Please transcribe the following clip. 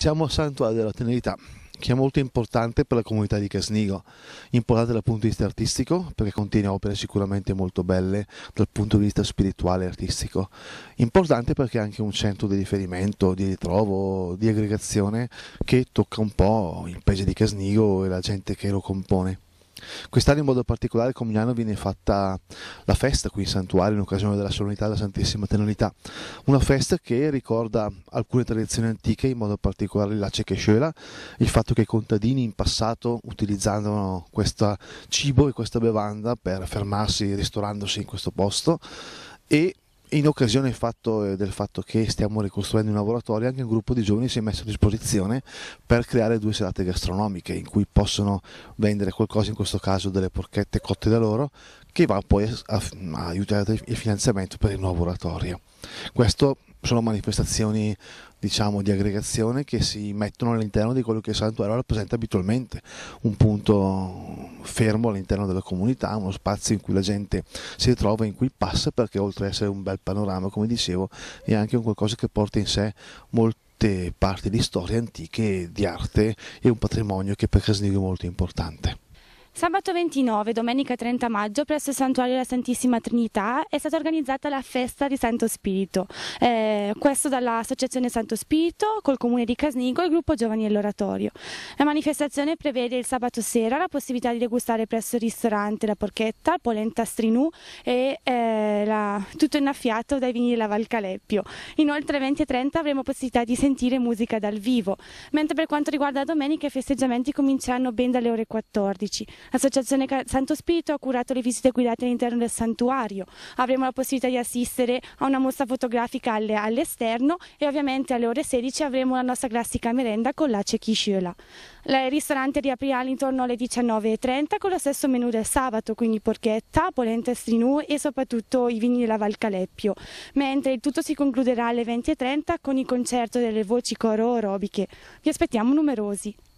Siamo al santuario della Tenerità, che è molto importante per la comunità di Casnigo, importante dal punto di vista artistico perché contiene opere sicuramente molto belle dal punto di vista spirituale e artistico, importante perché è anche un centro di riferimento, di ritrovo, di aggregazione che tocca un po' il paese di Casnigo e la gente che lo compone. Quest'anno in modo particolare con Milano viene fatta la festa qui in santuario in occasione della solennità della Santissima Trinità, una festa che ricorda alcune tradizioni antiche, in modo particolare la cecchesciola, il fatto che i contadini in passato utilizzavano questo cibo e questa bevanda per fermarsi ristorandosi in questo posto e in occasione fatto, eh, del fatto che stiamo ricostruendo un laboratorio, anche un gruppo di giovani si è messo a disposizione per creare due serate gastronomiche in cui possono vendere qualcosa, in questo caso delle porchette cotte da loro, che va poi a, a aiutare il finanziamento per il nuovo oratorio. Queste sono manifestazioni diciamo di aggregazione che si mettono all'interno di quello che il santuario rappresenta abitualmente, un punto fermo all'interno della comunità, uno spazio in cui la gente si ritrova, in cui passa perché oltre ad essere un bel panorama, come dicevo, è anche un qualcosa che porta in sé molte parti di storie antiche, di arte e un patrimonio che per Casnigo è molto importante. Sabato 29 domenica 30 maggio presso il Santuario della Santissima Trinità è stata organizzata la festa di Santo Spirito, eh, questo dall'Associazione Santo Spirito col Comune di Casnigo e il gruppo Giovani dell'Oratorio. La manifestazione prevede il sabato sera la possibilità di degustare presso il ristorante la porchetta, il polenta strinù e eh, la, tutto innaffiato dai vini della Valcaleppio. Inoltre 20 e 30 avremo possibilità di sentire musica dal vivo, mentre per quanto riguarda la domenica i festeggiamenti cominceranno ben dalle ore 14. L'associazione Santo Spirito ha curato le visite guidate all'interno del santuario. Avremo la possibilità di assistere a una mostra fotografica all'esterno e ovviamente alle ore 16 avremo la nostra classica merenda con la cecchisciola. Il ristorante riaprirà intorno alle 19.30 con lo stesso menù del sabato, quindi porchetta, polenta strinù e soprattutto i vini della Valcaleppio, mentre il tutto si concluderà alle 20.30 con il concerto delle voci coro orobiche. Vi aspettiamo numerosi.